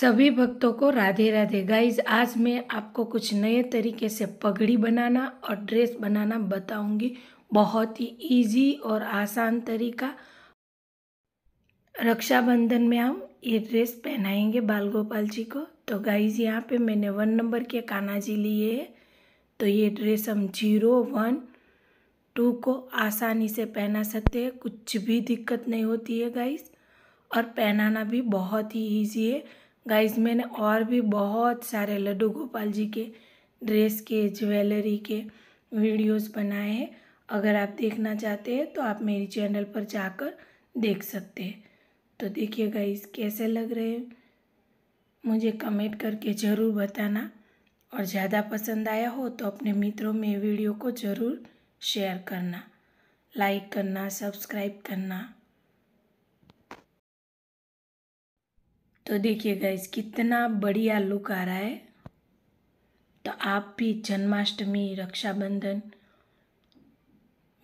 सभी भक्तों को राधे राधे गाइज आज मैं आपको कुछ नए तरीके से पगड़ी बनाना और ड्रेस बनाना बताऊंगी बहुत ही इजी और आसान तरीका रक्षाबंधन में हम ये ड्रेस पहनाएंगे बाल गोपाल जी को तो गाइज यहाँ पे मैंने वन नंबर के काना जी लिए है तो ये ड्रेस हम जीरो वन टू को आसानी से पहना सकते हैं कुछ भी दिक्कत नहीं होती है गाइज और पहनाना भी बहुत ही ईजी है गाइस मैंने और भी बहुत सारे लड्डू गोपाल जी के ड्रेस के ज्वेलरी के वीडियोस बनाए हैं अगर आप देखना चाहते हैं तो आप मेरी चैनल पर जाकर देख सकते हैं तो देखिए गाइस कैसे लग रहे हैं मुझे कमेंट करके ज़रूर बताना और ज़्यादा पसंद आया हो तो अपने मित्रों में वीडियो को ज़रूर शेयर करना लाइक करना सब्सक्राइब करना तो देखिए गाइस कितना बढ़िया लुक आ रहा है तो आप भी जन्माष्टमी रक्षाबंधन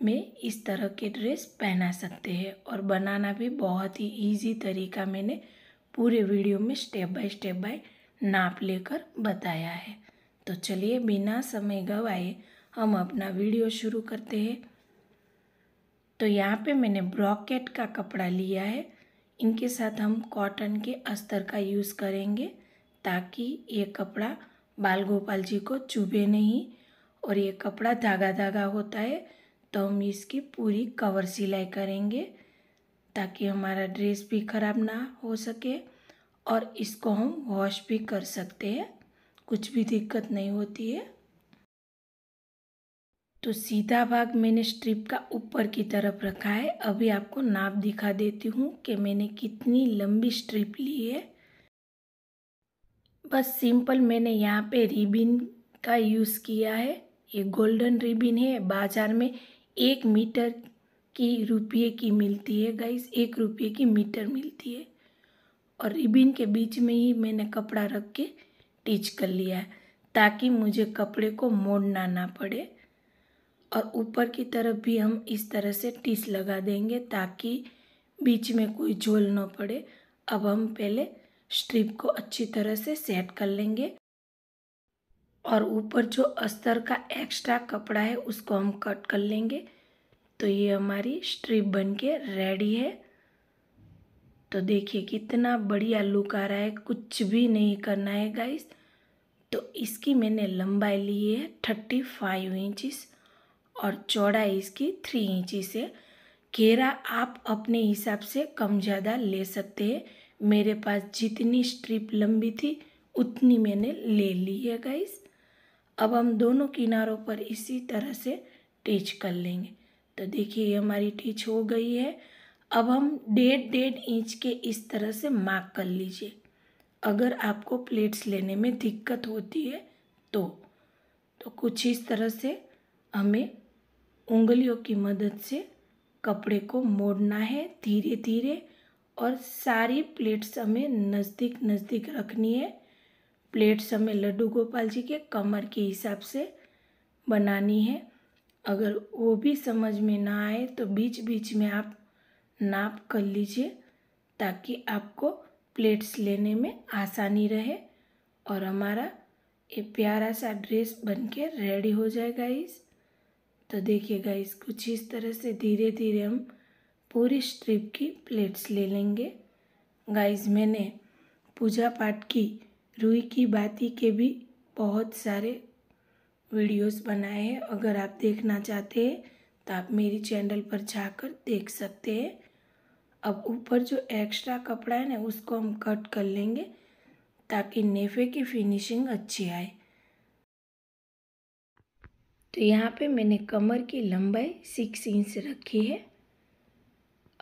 में इस तरह के ड्रेस पहना सकते हैं और बनाना भी बहुत ही इजी तरीका मैंने पूरे वीडियो में स्टेप बाय स्टेप बाय नाप लेकर बताया है तो चलिए बिना समय गवाए हम अपना वीडियो शुरू करते हैं तो यहाँ पे मैंने ब्रॉकेट का कपड़ा लिया है इनके साथ हम कॉटन के अस्तर का यूज़ करेंगे ताकि ये कपड़ा बाल गोपाल जी को चुभे नहीं और ये कपड़ा धागा धागा होता है तो हम इसकी पूरी कवर सिलाई करेंगे ताकि हमारा ड्रेस भी ख़राब ना हो सके और इसको हम वॉश भी कर सकते हैं कुछ भी दिक्कत नहीं होती है तो सीधा भाग मैंने स्ट्रिप का ऊपर की तरफ रखा है अभी आपको नाप दिखा देती हूँ कि मैंने कितनी लंबी स्ट्रिप ली है बस सिंपल मैंने यहाँ पे रिबिन का यूज़ किया है ये गोल्डन रिबिन है बाज़ार में एक मीटर की रुपये की मिलती है गाइस एक रुपये की मीटर मिलती है और रिबिन के बीच में ही मैंने कपड़ा रख के टीच कर लिया है ताकि मुझे कपड़े को मोड़ना ना पड़े और ऊपर की तरफ भी हम इस तरह से टिस लगा देंगे ताकि बीच में कोई झोल न पड़े अब हम पहले स्ट्रिप को अच्छी तरह से सेट कर लेंगे और ऊपर जो अस्तर का एक्स्ट्रा कपड़ा है उसको हम कट कर लेंगे तो ये हमारी स्ट्रिप बन के रेडी है तो देखिए कितना बढ़िया लुक आ रहा है कुछ भी नहीं करना है गाइस तो इसकी मैंने लंबाई ली है थर्टी फाइव इंचिस और चौड़ाई इसकी थ्री इंची से घेरा आप अपने हिसाब से कम ज़्यादा ले सकते हैं मेरे पास जितनी स्ट्रिप लंबी थी उतनी मैंने ले ली है गाइस अब हम दोनों किनारों पर इसी तरह से टीच कर लेंगे तो देखिए हमारी टीच हो गई है अब हम डेढ़ डेढ़ इंच के इस तरह से मार्क कर लीजिए अगर आपको प्लेट्स लेने में दिक्कत होती है तो तो कुछ इस तरह से हमें उंगलियों की मदद से कपड़े को मोड़ना है धीरे धीरे और सारी प्लेट्स हमें नज़दीक नज़दीक रखनी है प्लेट्स हमें लड्डू गोपाल जी के कमर के हिसाब से बनानी है अगर वो भी समझ में ना आए तो बीच बीच में आप नाप कर लीजिए ताकि आपको प्लेट्स लेने में आसानी रहे और हमारा ये प्यारा सा ड्रेस बनके रेडी हो जाएगा इस तो देखिए इस कुछ इस तरह से धीरे धीरे हम पूरी स्ट्रिप की प्लेट्स ले लेंगे गाइस मैंने पूजा पाठ की रुई की बाती के भी बहुत सारे वीडियोस बनाए हैं अगर आप देखना चाहते हैं तो आप मेरी चैनल पर जाकर देख सकते हैं अब ऊपर जो एक्स्ट्रा कपड़ा है ना उसको हम कट कर लेंगे ताकि नेफे की फिनिशिंग अच्छी आए तो यहाँ पे मैंने कमर की लंबाई सिक्स इंच रखी है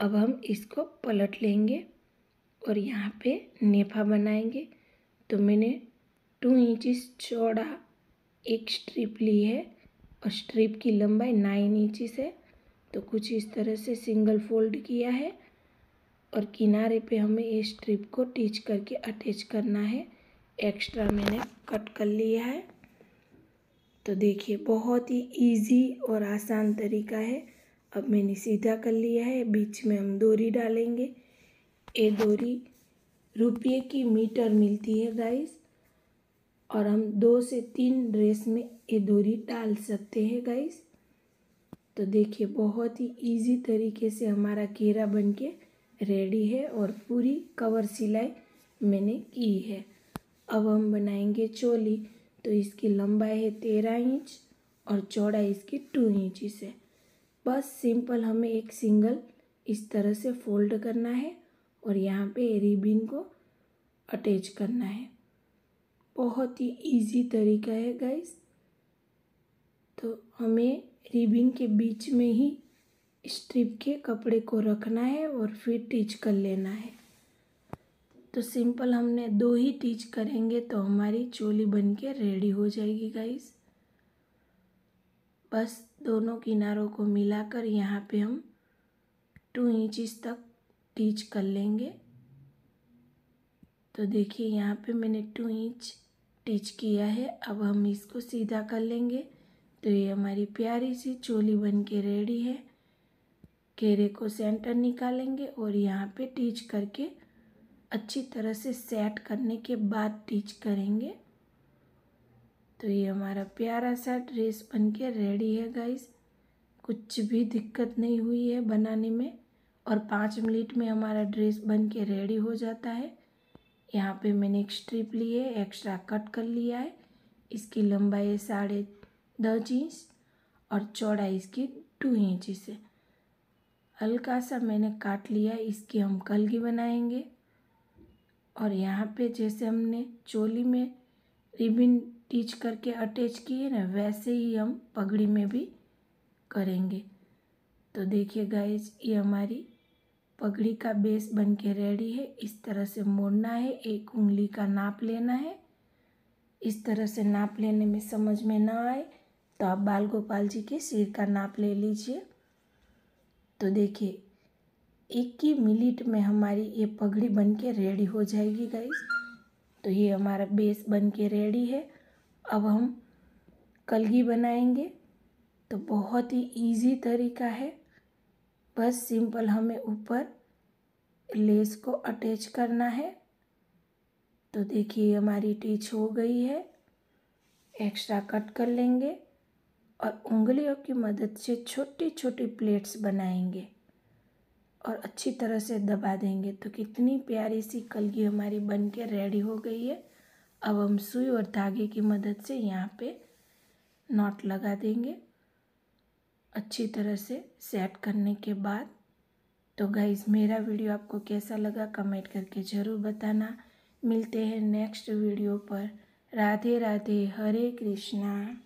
अब हम इसको पलट लेंगे और यहाँ पे नेफा बनाएंगे तो मैंने टू इंचिस चौड़ा एक स्ट्रिप ली है और स्ट्रिप की लंबाई नाइन इंचिस है तो कुछ इस तरह से सिंगल फोल्ड किया है और किनारे पे हमें इस स्ट्रिप को टीच करके अटैच करना है एक्स्ट्रा मैंने कट कर लिया है तो देखिए बहुत ही इजी और आसान तरीका है अब मैंने सीधा कर लिया है बीच में हम दोरी डालेंगे ये दोरी रुपये की मीटर मिलती है गाइस और हम दो से तीन ड्रेस में ये दोरी डाल सकते हैं गाइस तो देखिए बहुत ही इजी तरीके से हमारा केरा बन के रेडी है और पूरी कवर सिलाई मैंने की है अब हम बनाएंगे चोली तो इसकी लंबाई है तेरह इंच और चौड़ाई इसकी टू इंचज है बस सिंपल हमें एक सिंगल इस तरह से फोल्ड करना है और यहाँ पे रिबिन को अटैच करना है बहुत ही इजी तरीका है गाइस तो हमें रिबिन के बीच में ही स्ट्रिप के कपड़े को रखना है और फिर टिच कर लेना है तो सिंपल हमने दो ही टीच करेंगे तो हमारी चोली बन के रेडी हो जाएगी गाइस बस दोनों किनारों को मिलाकर यहाँ पे हम टू इंचिस तक टीच कर लेंगे तो देखिए यहाँ पे मैंने टू इंच टीच किया है अब हम इसको सीधा कर लेंगे तो ये हमारी प्यारी सी चोली बन के रेडी है घेरे को सेंटर निकालेंगे और यहाँ पे टीच करके अच्छी तरह से सेट करने के बाद टीच करेंगे तो ये हमारा प्यारा सा ड्रेस बन के रेडी है गाइस कुछ भी दिक्कत नहीं हुई है बनाने में और पाँच मिनट में हमारा ड्रेस बन के रेडी हो जाता है यहाँ पे मैंने एक स्ट्रिप ली है एक्स्ट्रा कट कर लिया है इसकी लंबाई है साढ़े दस इंच और चौड़ाई इसकी टू इंच है हल्का सा मैंने काट लिया इसकी हम कलगी बनाएंगे और यहाँ पे जैसे हमने चोली में रिबिन टीच करके अटैच किए ना वैसे ही हम पगड़ी में भी करेंगे तो देखिए गाइज ये हमारी पगड़ी का बेस बन के रेडी है इस तरह से मोड़ना है एक उंगली का नाप लेना है इस तरह से नाप लेने में समझ में ना आए तो आप बाल गोपाल जी के सिर का नाप ले लीजिए तो देखिए इक्की मिनट में हमारी ये पगड़ी बन के रेडी हो जाएगी गाइस तो ये हमारा बेस बन के रेडी है अब हम कलगी बनाएंगे तो बहुत ही इजी तरीका है बस सिंपल हमें ऊपर लेस को अटैच करना है तो देखिए हमारी टीच हो गई है एक्स्ट्रा कट कर लेंगे और उंगलियों की मदद से छोटी छोटी प्लेट्स बनाएंगे और अच्छी तरह से दबा देंगे तो कितनी प्यारी सी कलगी हमारी बन के रेडी हो गई है अब हम सुई और धागे की मदद से यहाँ पे नॉट लगा देंगे अच्छी तरह से सेट करने के बाद तो गाइज मेरा वीडियो आपको कैसा लगा कमेंट करके ज़रूर बताना मिलते हैं नेक्स्ट वीडियो पर राधे राधे हरे कृष्णा